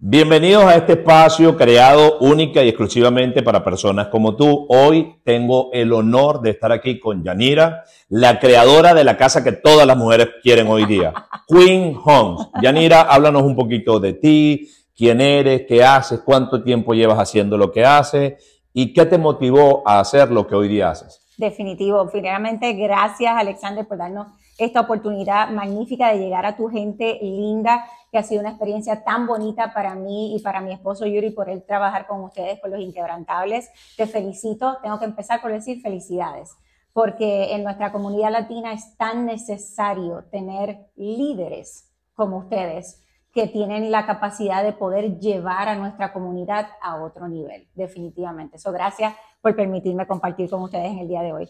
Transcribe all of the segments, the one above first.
Bienvenidos a este espacio creado única y exclusivamente para personas como tú. Hoy tengo el honor de estar aquí con Yanira, la creadora de la casa que todas las mujeres quieren hoy día, Queen Homes. Yanira, háblanos un poquito de ti, quién eres, qué haces, cuánto tiempo llevas haciendo lo que haces y qué te motivó a hacer lo que hoy día haces. Definitivo, finalmente gracias Alexander por darnos esta oportunidad magnífica de llegar a tu gente linda que ha sido una experiencia tan bonita para mí y para mi esposo Yuri por él trabajar con ustedes, con los inquebrantables. Te felicito, tengo que empezar por decir felicidades, porque en nuestra comunidad latina es tan necesario tener líderes como ustedes que tienen la capacidad de poder llevar a nuestra comunidad a otro nivel, definitivamente. Eso gracias por permitirme compartir con ustedes en el día de hoy.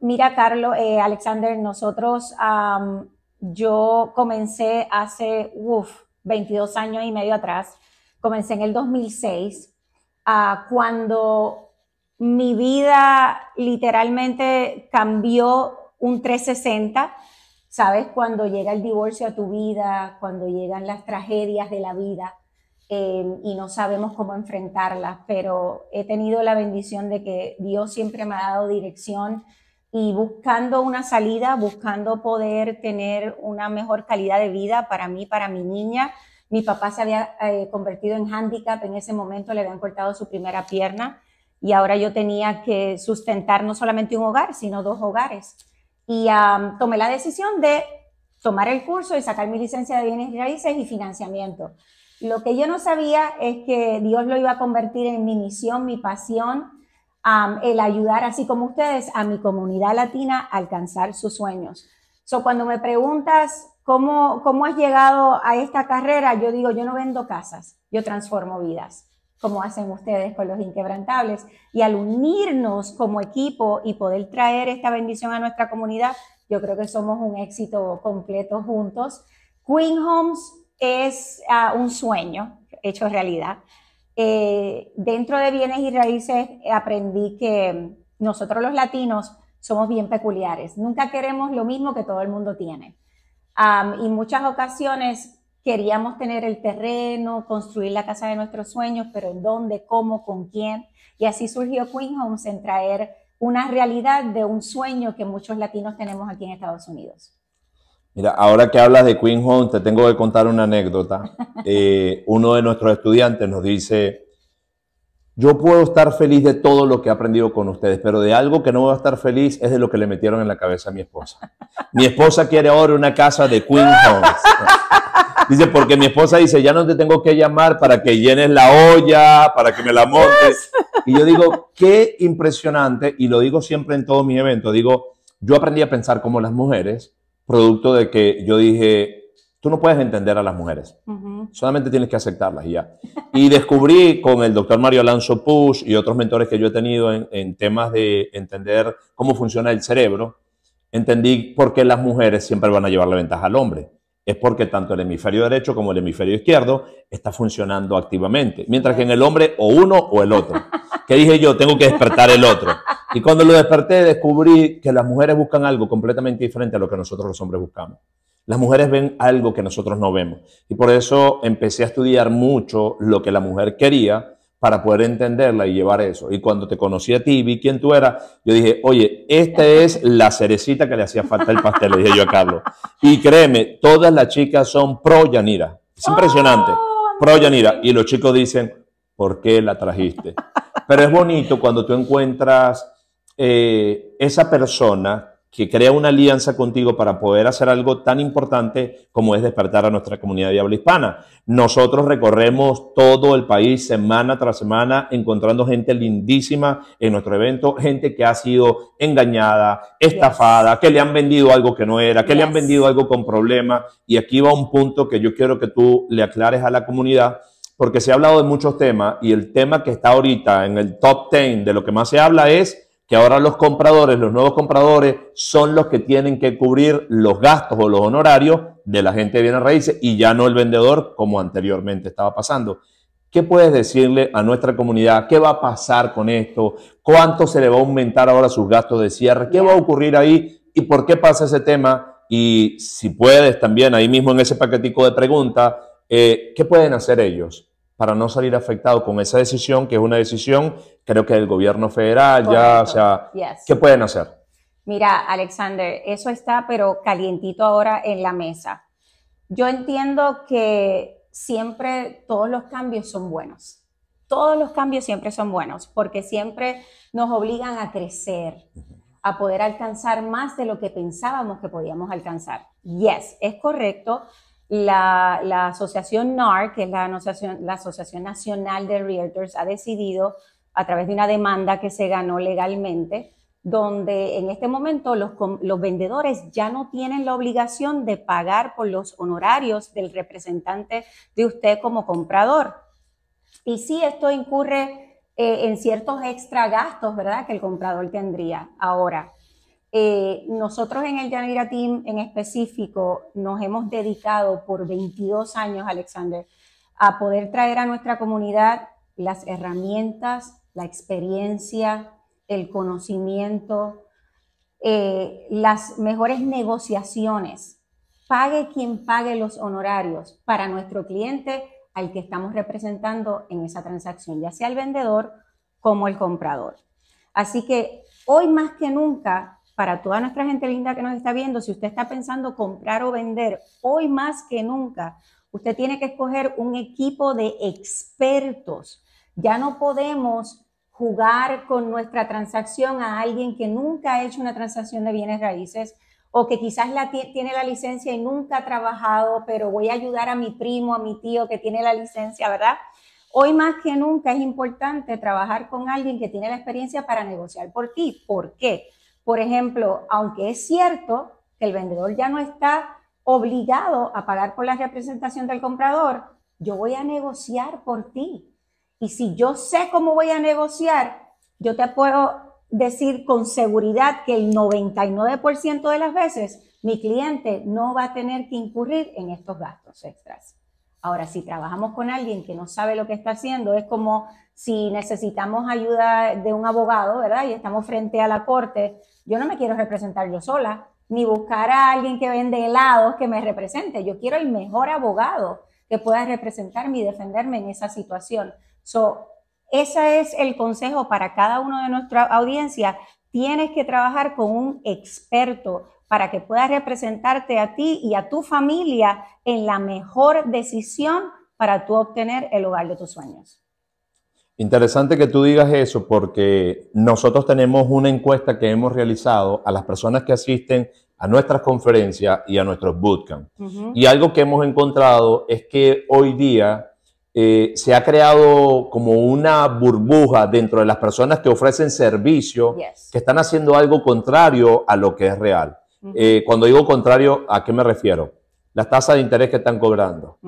mira, Carlos, eh, Alexander, nosotros yo comencé hace, 22 años y medio atrás, comencé en el 2006, ah, cuando mi vida literalmente cambió un 360, ¿sabes? Cuando llega el divorcio a tu vida, cuando llegan las tragedias de la vida em, y no sabemos cómo enfrentarlas, pero he tenido la bendición de que Dios siempre me ha dado dirección, y buscando una salida, buscando poder tener una mejor calidad de vida para mí, para mi niña. Mi papá se había eh, convertido en hándicap, en ese momento le habían cortado su primera pierna y ahora yo tenía que sustentar no solamente un hogar, sino dos hogares. Y tomé la decisión de tomar el curso y sacar mi licencia de bienes raíces y financiamiento. Lo que yo no sabía es que Dios lo iba a convertir en mi misión, mi pasión, el ayudar, así como ustedes, a mi comunidad latina a alcanzar sus sueños. So, cuando me preguntas cómo, cómo has llegado a esta carrera, yo digo, yo no vendo casas, yo transformo vidas como hacen ustedes con los inquebrantables. Y al unirnos como equipo y poder traer esta bendición a nuestra comunidad, yo creo que somos un éxito completo juntos. Queen Homes es ah, un sueño hecho realidad. Eh, dentro de bienes y raíces eh, aprendí que nosotros los latinos somos bien peculiares. Nunca queremos lo mismo que todo el mundo tiene. y muchas ocasiones queríamos tener el terreno, construir la casa de nuestros sueños, pero ¿en dónde, cómo, con quién? Y así surgió Queen Homes en traer una realidad de un sueño que muchos latinos tenemos aquí en Estados Unidos. Mira, ahora que hablas de Queen Home, te tengo que contar una anécdota. Eh, uno de nuestros estudiantes nos dice, yo puedo estar feliz de todo lo que he aprendido con ustedes, pero de algo que no voy a estar feliz es de lo que le metieron en la cabeza a mi esposa. Mi esposa quiere ahora una casa de Queen Home. Dice, porque mi esposa dice, ya no te tengo que llamar para que llenes la olla, para que me la montes. Y yo digo, qué impresionante, y lo digo siempre en todos mis eventos, digo, yo aprendí a pensar como las mujeres, producto de que yo dije, tú no puedes entender a las mujeres, solamente tienes que aceptarlas y ya. Y descubrí con el doctor Mario Alonso Push y otros mentores que yo he tenido en, en temas de entender cómo funciona el cerebro, entendí por qué las mujeres siempre van a llevar la ventaja al hombre es porque tanto el hemisferio derecho como el hemisferio izquierdo está funcionando activamente, mientras que en el hombre o uno o el otro. ¿Qué dije yo? Tengo que despertar el otro. Y cuando lo desperté descubrí que las mujeres buscan algo completamente diferente a lo que nosotros los hombres buscamos. Las mujeres ven algo que nosotros no vemos. Y por eso empecé a estudiar mucho lo que la mujer quería para poder entenderla y llevar eso. Y cuando te conocí a ti y vi quién tú eras, yo dije, oye, esta es la cerecita que le hacía falta el pastel, le dije yo a Carlos. Y créeme, todas las chicas son pro Yanira. Es impresionante. Oh, pro Yanira. Y los chicos dicen, ¿por qué la trajiste? Pero es bonito cuando tú encuentras eh, esa persona que crea una alianza contigo para poder hacer algo tan importante como es despertar a nuestra comunidad de habla hispana. Nosotros recorremos todo el país semana tras semana encontrando gente lindísima en nuestro evento, gente que ha sido engañada, estafada, que le han vendido algo que no era, que le han vendido algo con problema. Y aquí va un punto que yo quiero que tú le aclares a la comunidad porque se ha hablado de muchos temas y el tema que está ahorita en el top 10 de lo que más se habla es que ahora los compradores, los nuevos compradores, son los que tienen que cubrir los gastos o los honorarios de la gente de bienes raíces y ya no el vendedor como anteriormente estaba pasando. ¿Qué puedes decirle a nuestra comunidad? ¿Qué va a pasar con esto? ¿Cuánto se le va a aumentar ahora sus gastos de cierre? ¿Qué va a ocurrir ahí? ¿Y por qué pasa ese tema? Y si puedes también ahí mismo en ese paquetico de preguntas, eh, ¿qué pueden hacer ellos? para no salir afectado con esa decisión, que es una decisión, creo que el gobierno federal, ya, o sea, ¿qué pueden hacer? Mira, Alexander, eso está pero calientito ahora en la mesa. Yo entiendo que siempre todos los cambios son buenos. Todos los cambios siempre son buenos porque siempre nos obligan a crecer, a poder alcanzar más de lo que pensábamos que podíamos alcanzar. Yes, es correcto la, asociación NAR, que es la asociación, Nacional de Realtors, ha decidido, a través de una demanda que se ganó legalmente, donde en este momento los, vendedores ya no tienen la obligación de pagar por los honorarios del representante de usted como comprador. Y sí, esto incurre eh, en ciertos extra gastos, ¿verdad?, que el comprador tendría. Ahora, eh, nosotros en el Yanira Team en específico nos hemos dedicado por 22 años, Alexander, a poder traer a nuestra comunidad las herramientas, la experiencia, el conocimiento, eh, las mejores negociaciones, pague quien pague los honorarios para nuestro cliente al que estamos representando en esa transacción, ya sea el vendedor como el comprador. Así que hoy más que nunca para toda nuestra gente linda que nos está viendo, si usted está pensando comprar o vender, hoy más que nunca, usted tiene que escoger un equipo de expertos. Ya no podemos jugar con nuestra transacción a alguien que nunca ha hecho una transacción de bienes raíces o que quizás tiene la licencia y nunca ha trabajado, pero voy a ayudar a mi primo, a mi tío que tiene la licencia, ¿verdad? Hoy más que nunca es importante trabajar con alguien que tiene la experiencia para negociar por ti. ¿Por qué? Por ejemplo, aunque es cierto que el vendedor ya no está obligado a pagar por la representación del comprador, yo voy a negociar por ti. Y si yo sé cómo voy a negociar, yo te puedo decir con seguridad que el 99% de las veces mi cliente no va a tener que incurrir en estos gastos extras. Ahora, si trabajamos con alguien que no sabe lo que está haciendo, es como si necesitamos ayuda de un abogado, ¿verdad? Y estamos frente a la corte, yo no me quiero representar yo sola, ni buscar a alguien que vende helados que me represente. Yo quiero el mejor abogado que pueda representarme y defenderme en esa situación. So, ese es el consejo para cada uno de nuestra audiencia. Tienes que trabajar con un experto para que puedas representarte a ti y a tu familia en la mejor decisión para tú obtener el hogar de tus sueños. Interesante que tú digas eso porque nosotros tenemos una encuesta que hemos realizado a las personas que asisten a nuestras conferencias y a nuestros bootcamps. Y algo que hemos encontrado es que hoy día eh, se ha creado como una burbuja dentro de las personas que ofrecen servicio, que están haciendo algo contrario a lo que es real. Eh, cuando digo contrario, ¿a qué me refiero? las tasas de interés que están cobrando.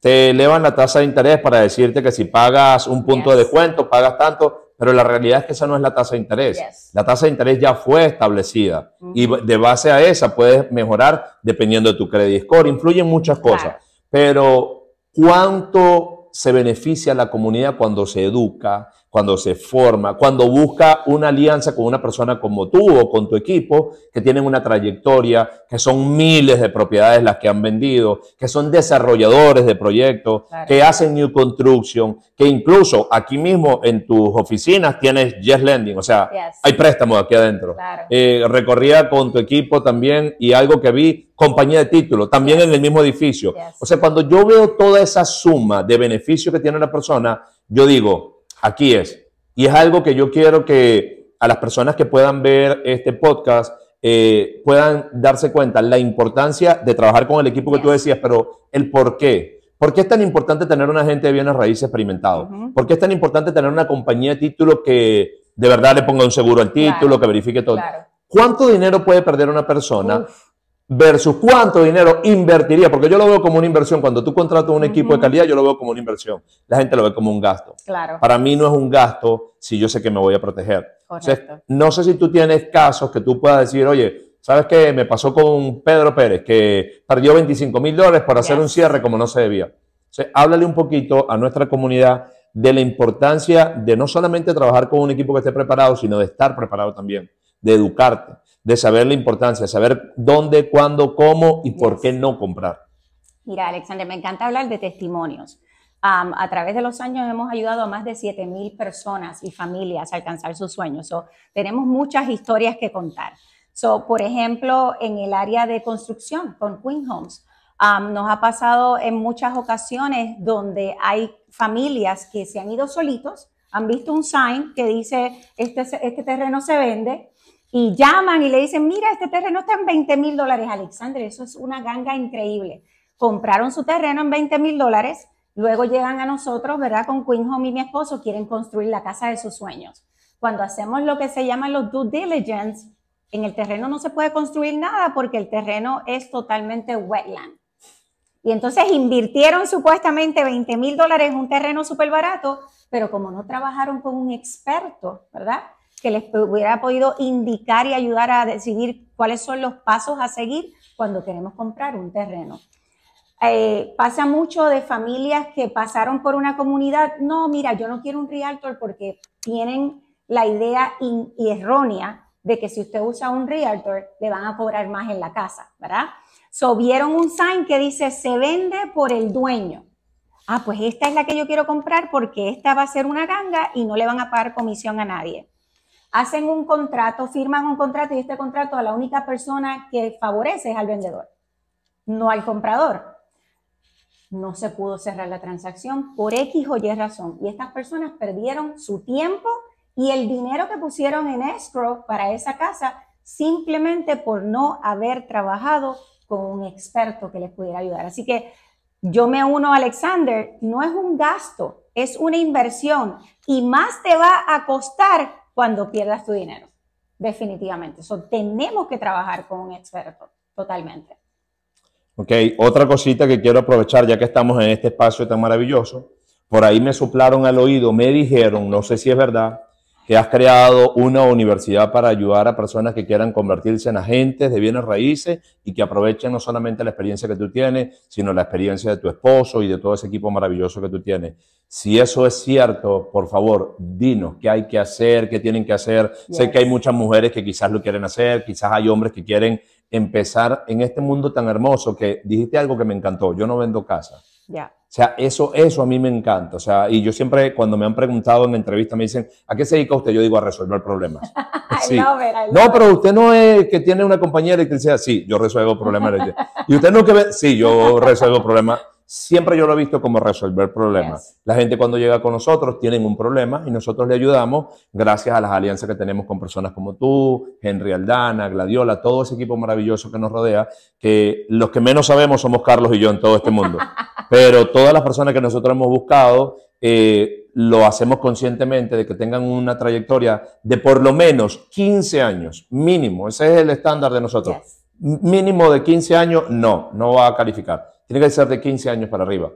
Te elevan la tasa de interés para decirte que si pagas un punto de descuento, pagas tanto, pero la realidad es que esa no es la tasa de interés. La tasa de interés ya fue establecida y de base a esa puedes mejorar dependiendo de tu credit score. Influyen muchas cosas, pero ¿cuánto se beneficia la comunidad cuando se educa, cuando se forma, cuando busca una alianza con una persona como tú o con tu equipo, que tienen una trayectoria, que son miles de propiedades las que han vendido, que son desarrolladores de proyectos, que hacen new construction, que incluso aquí mismo en tus oficinas tienes Yes Lending, o sea, hay préstamos aquí adentro. Eh, recorría con tu equipo también y algo que vi, compañía de título, también en el mismo edificio. O sea, cuando yo veo toda esa suma de beneficios que tiene la persona, yo digo, aquí es. Y es algo que yo quiero que a las personas que puedan ver este podcast eh, puedan darse cuenta la importancia de trabajar con el equipo que tú decías, pero el por qué. ¿Por qué es tan importante tener una gente de bienes raíces experimentado? ¿Por qué es tan importante tener una compañía de título que de verdad le ponga un seguro al título, que verifique todo? ¿Cuánto dinero puede perder una persona versus cuánto dinero invertiría, porque yo lo veo como una inversión. Cuando tú contratas un equipo de calidad, yo lo veo como una inversión. La gente lo ve como un gasto. Claro. Para mí no es un gasto si yo sé que me voy a proteger. no sé si tú tienes casos que tú puedas decir, oye, ¿sabes qué? Me pasó con Pedro Pérez, que perdió 25 mil dólares para hacer un cierre como no se debía. háblale un poquito a nuestra comunidad de la importancia de no solamente trabajar con un equipo que esté preparado, sino de estar preparado también, de educarte de saber la importancia, saber dónde, cuándo, cómo y por qué no comprar. Mira, Alexander, me encanta hablar de testimonios. a través de los años hemos ayudado a más de 7.000 personas y familias a alcanzar sus sueños. tenemos muchas historias que contar. por ejemplo, en el área de construcción con Queen Homes, nos ha pasado en muchas ocasiones donde hay familias que se han ido solitos, han visto un sign que dice, este, este terreno se vende, y llaman y le dicen, mira, este terreno está en 20 mil dólares, Alexandre, eso es una ganga increíble. Compraron su terreno en 20 mil dólares, luego llegan a nosotros, ¿verdad? Con Queen Home y mi esposo quieren construir la casa de sus sueños. Cuando hacemos lo que se llama los due diligence, en el terreno no se puede construir nada porque el terreno es totalmente wetland. Y entonces invirtieron supuestamente 20 mil dólares en un terreno súper barato, pero como no trabajaron con un experto, ¿verdad? que les hubiera podido indicar y ayudar a decidir cuáles son los pasos a seguir cuando queremos comprar un terreno. Eh, pasa mucho de familias que pasaron por una comunidad, no, mira, yo no quiero un realtor porque tienen la idea errónea de que si usted usa un realtor, le van a cobrar más en la casa, ¿verdad? So, vieron un sign que dice, se vende por el dueño. Ah, pues esta es la que yo quiero comprar porque esta va a ser una ganga y no le van a pagar comisión a nadie hacen un contrato, firman un contrato y este contrato a la única persona que favorece es al vendedor, no al comprador. No se pudo cerrar la transacción por X o Y razón y estas personas perdieron su tiempo y el dinero que pusieron en escrow para esa casa simplemente por no haber trabajado con un experto que les pudiera ayudar. Así que yo me uno a Alexander, no es un gasto, es una inversión y más te va a costar cuando pierdas tu dinero. Definitivamente. So, tenemos que trabajar con un experto, totalmente. Ok, otra cosita que quiero aprovechar, ya que estamos en este espacio tan maravilloso. Por ahí me soplaron al oído, me dijeron, no sé si es verdad, que has creado una universidad para ayudar a personas que quieran convertirse en agentes de bienes raíces y que aprovechen no solamente la experiencia que tú tienes, sino la experiencia de tu esposo y de todo ese equipo maravilloso que tú tienes. Si eso es cierto, por favor, dinos qué hay que hacer, qué tienen que hacer. Sé que hay muchas mujeres que quizás lo quieren hacer, quizás hay hombres que quieren empezar en este mundo tan hermoso que dijiste algo que me encantó, yo no vendo casa. Ya. O sea, eso, eso a mí me encanta. O sea, y yo siempre, cuando me han preguntado en entrevista me dicen, ¿a qué se dedica usted? Yo digo, a resolver problemas. no, pero usted no es que tiene una compañía de electricidad. Sí, yo resuelvo problemas. y usted no que ve, sí, yo resuelvo problemas Siempre yo lo he visto como resolver problemas. La gente cuando llega con nosotros tiene un problema y nosotros le ayudamos gracias a las alianzas que tenemos con personas como tú, Henry Aldana, Gladiola, todo ese equipo maravilloso que nos rodea, que los que menos sabemos somos Carlos y yo en todo este mundo. Pero todas las personas que nosotros hemos buscado, eh, lo hacemos conscientemente de que tengan una trayectoria de por lo menos 15 años, mínimo. Ese es el estándar de nosotros. Mínimo de 15 años, no, no va a calificar tiene que ser de 15 años para arriba.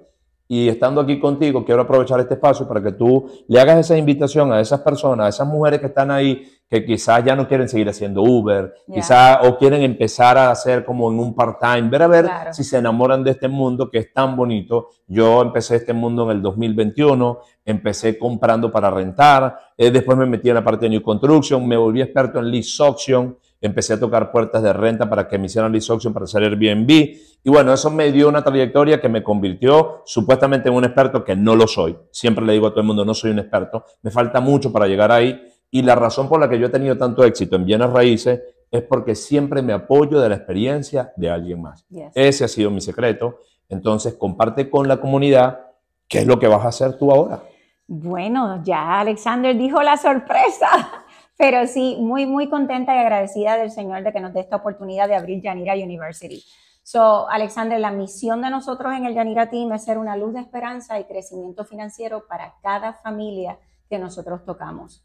Y estando aquí contigo, quiero aprovechar este espacio para que tú le hagas esa invitación a esas personas, a esas mujeres que están ahí, que quizás ya no quieren seguir haciendo Uber, quizás o quieren empezar a hacer como en un part-time, ver a ver si se enamoran de este mundo que es tan bonito. Yo empecé este mundo en el 2021, empecé comprando para rentar, eh, después me metí en la parte de New Construction, me volví experto en lease auction, empecé a tocar puertas de renta para que me hicieran lease auction, para hacer Airbnb. Y bueno, eso me dio una trayectoria que me convirtió supuestamente en un experto, que no lo soy. Siempre le digo a todo el mundo, no soy un experto. Me falta mucho para llegar ahí. Y la razón por la que yo he tenido tanto éxito en bienes raíces es porque siempre me apoyo de la experiencia de alguien más. Ese ha sido mi secreto. Entonces, comparte con la comunidad qué es lo que vas a hacer tú ahora. Bueno, ya Alexander dijo la sorpresa. Pero sí, muy, muy contenta y agradecida del Señor de que nos dé esta oportunidad de abrir Yanira University. So, Alexander, la misión de nosotros en el Yanira Team es ser una luz de esperanza y crecimiento financiero para cada familia que nosotros tocamos.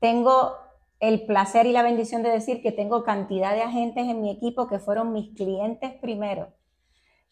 Tengo el placer y la bendición de decir que tengo cantidad de agentes en mi equipo que fueron mis clientes primero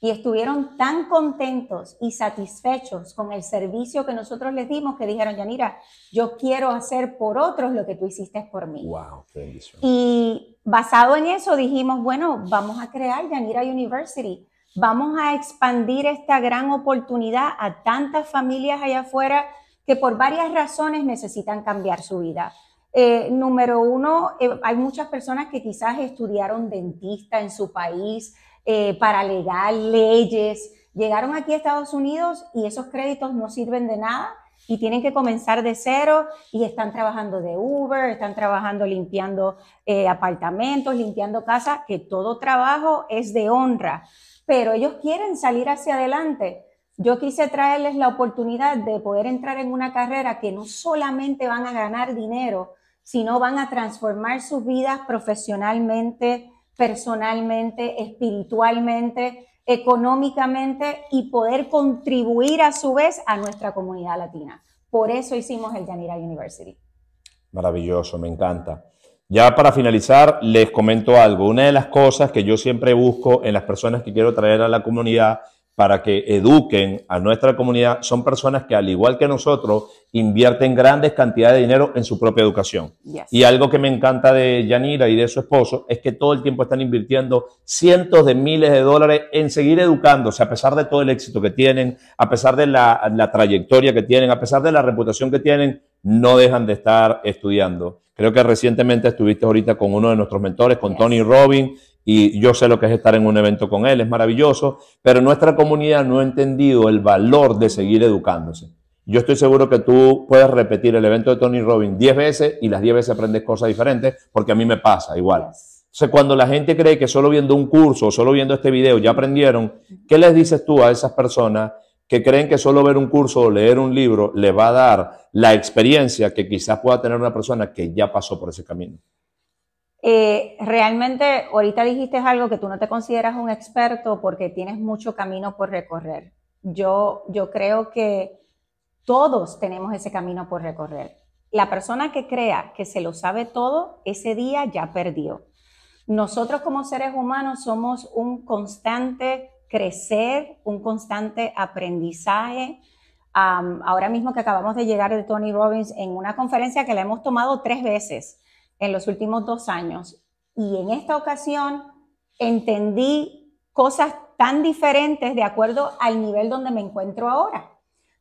y estuvieron tan contentos y satisfechos con el servicio que nosotros les dimos que dijeron, Yanira, yo quiero hacer por otros lo que tú hiciste por mí. Wow, bendición. Y basado en eso dijimos, bueno, vamos a crear Yanira University. Vamos a expandir esta gran oportunidad a tantas familias allá afuera que por varias razones necesitan cambiar su vida. Eh, número uno, eh, hay muchas personas que quizás estudiaron dentista en su país, eh, para legal, leyes. Llegaron aquí a Estados Unidos y esos créditos no sirven de nada y tienen que comenzar de cero y están trabajando de Uber, están trabajando limpiando eh, apartamentos, limpiando casas, que todo trabajo es de honra, pero ellos quieren salir hacia adelante. Yo quise traerles la oportunidad de poder entrar en una carrera que no solamente van a ganar dinero, sino van a transformar sus vidas profesionalmente, personalmente, espiritualmente, económicamente y poder contribuir a su vez a nuestra comunidad latina. Por eso hicimos el Yanira University. Maravilloso, me encanta. Ya para finalizar, les comento algo. Una de las cosas que yo siempre busco en las personas que quiero traer a la comunidad para que eduquen a nuestra comunidad son personas que, al igual que nosotros, invierten grandes cantidades de dinero en su propia educación. Y algo que me encanta de Yanira y de su esposo es que todo el tiempo están invirtiendo cientos de miles de dólares en seguir educándose, a pesar de todo el éxito que tienen, a pesar de la, trayectoria que tienen, a pesar de la reputación que tienen, no dejan de estar estudiando. Creo que recientemente estuviste ahorita con uno de nuestros mentores, con Tony Robbins, y yo sé lo que es estar en un evento con él, es maravilloso, pero nuestra comunidad no ha entendido el valor de seguir educándose. Yo estoy seguro que tú puedes repetir el evento de Tony Robbins 10 veces y las 10 veces aprendes cosas diferentes, porque a mí me pasa igual. sé cuando la gente cree que solo viendo un curso, solo viendo este video ya aprendieron, ¿qué les dices tú a esas personas que creen que solo ver un curso o leer un libro le va a dar la experiencia que quizás pueda tener una persona que ya pasó por ese camino? Eh, realmente, ahorita dijiste algo que tú no te consideras un experto porque tienes mucho camino por recorrer. Yo, yo creo que todos tenemos ese camino por recorrer. La persona que crea que se lo sabe todo, ese día ya perdió. Nosotros como seres humanos somos un constante crecer, un constante aprendizaje. ahora mismo que acabamos de llegar de Tony Robbins en una conferencia que la hemos tomado tres veces en los últimos dos años. Y en esta ocasión entendí cosas tan diferentes de acuerdo al nivel donde me encuentro ahora,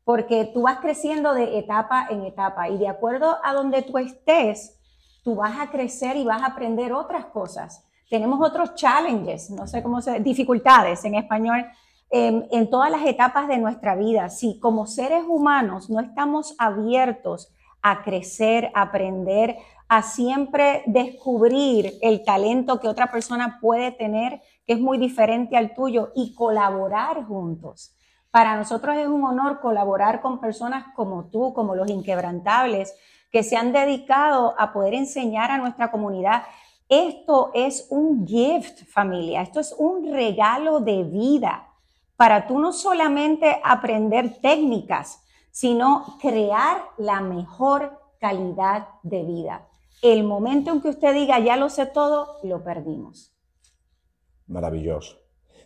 porque tú vas creciendo de etapa en etapa y de acuerdo a donde tú estés, tú vas a crecer y vas a aprender otras cosas. Tenemos otros challenges, no sé cómo se, dificultades en español, em, en, todas las etapas de nuestra vida. Si como seres humanos no estamos abiertos a crecer, a aprender, a siempre descubrir el talento que otra persona puede tener, que es muy diferente al tuyo, y colaborar juntos. Para nosotros es un honor colaborar con personas como tú, como los inquebrantables, que se han dedicado a poder enseñar a nuestra comunidad. Esto es un gift, familia, esto es un regalo de vida para tú no solamente aprender técnicas, sino crear la mejor calidad de vida el momento en que usted diga, ya lo sé todo, lo perdimos. Maravilloso.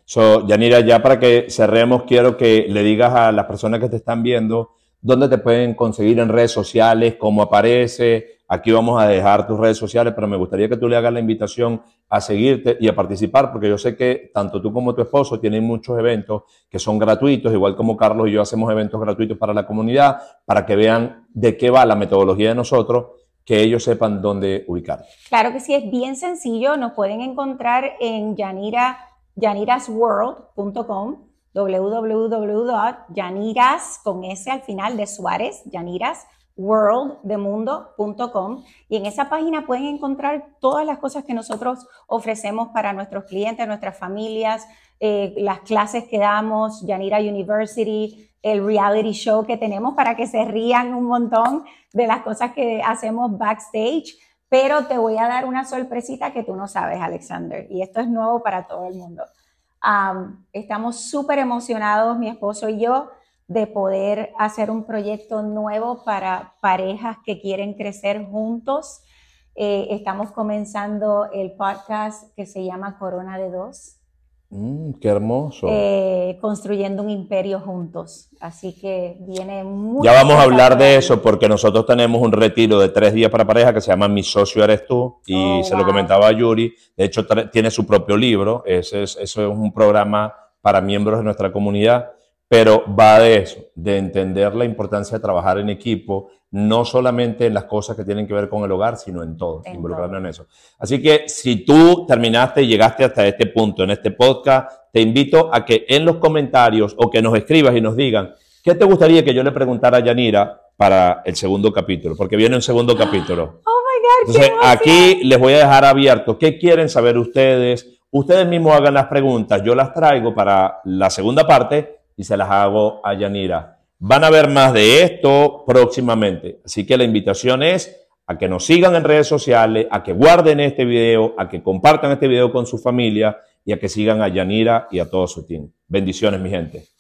So, Yanira, ya para que cerremos, quiero que le digas a las personas que te están viendo dónde te pueden conseguir en redes sociales, cómo aparece. Aquí vamos a dejar tus redes sociales, pero me gustaría que tú le hagas la invitación a seguirte y a participar, porque yo sé que tanto tú como tu esposo tienen muchos eventos que son gratuitos, igual como Carlos y yo hacemos eventos gratuitos para la comunidad, para que vean de qué va la metodología de nosotros que ellos sepan dónde ubicar. Claro que sí, es bien sencillo. Nos pueden encontrar en yanirasworld.com, www.yaniras, con S al final de Suárez, yaniras worlddemundo.com y en esa página pueden encontrar todas las cosas que nosotros ofrecemos para nuestros clientes, nuestras familias, eh, las clases que damos, Yanira University, el reality show que tenemos para que se rían un montón de las cosas que hacemos backstage. Pero te voy a dar una sorpresita que tú no sabes, Alexander, y esto es nuevo para todo el mundo. estamos súper emocionados, mi esposo y yo, de poder hacer un proyecto nuevo para parejas que quieren crecer juntos. Eh, estamos comenzando el podcast que se llama Corona de Dos. Mm, qué hermoso. Eh, construyendo un imperio juntos. Así que viene muy. Ya vamos a hablar de eso porque nosotros tenemos un retiro de tres días para pareja que se llama Mi socio eres tú y oh, se lo comentaba a Yuri. De hecho, tiene su propio libro. Ese eso es un programa para miembros de nuestra comunidad pero va de eso, de entender la importancia de trabajar en equipo, no solamente en las cosas que tienen que ver con el hogar, sino en todo, en en eso. Así que si tú terminaste y llegaste hasta este punto en este podcast, te invito a que en los comentarios o que nos escribas y nos digan, ¿qué te gustaría que yo le preguntara a Yanira para el segundo capítulo? Porque viene un segundo capítulo. Oh my God, aquí les voy a dejar abierto, ¿qué quieren saber ustedes? Ustedes mismos hagan las preguntas, yo las traigo para la segunda parte y se las hago a Yanira. Van a ver más de esto próximamente, así que la invitación es a que nos sigan en redes sociales, a que guarden este video, a que compartan este video con su familia y a que sigan a Yanira y a todo su team. Bendiciones, mi gente.